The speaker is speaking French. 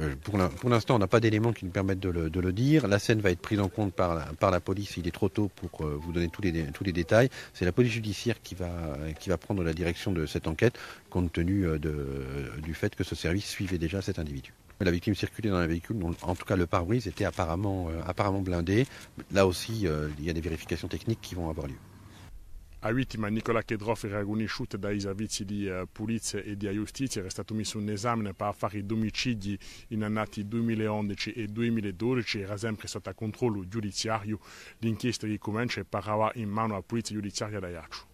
Euh, pour l'instant, on n'a pas d'éléments qui nous permettent de le, dire. La scène va être prise en compte par la, police. Il est trop tôt pour euh, vous donner tous les, détails. C'est la police judiciaire qui va, prendre la direction de cette enquête, compte tenu euh, du fait que ce service suivait déjà cet individu. La victime circulait dans un véhicule, dont, en tout cas le pare-brise était apparemment, blindé. Là aussi, il y a des vérifications techniques qui vont avoir lieu. A vittima Nicola Chedroff era riconosciuta dai servizi di eh, pulizia e di giustizia, era stato messo in esame per fare domicili in annati 2011 e 2012, era sempre sotto controllo giudiziario. L'inchiesta che comincia parava in mano alla polizia giudiziaria da Iaccio.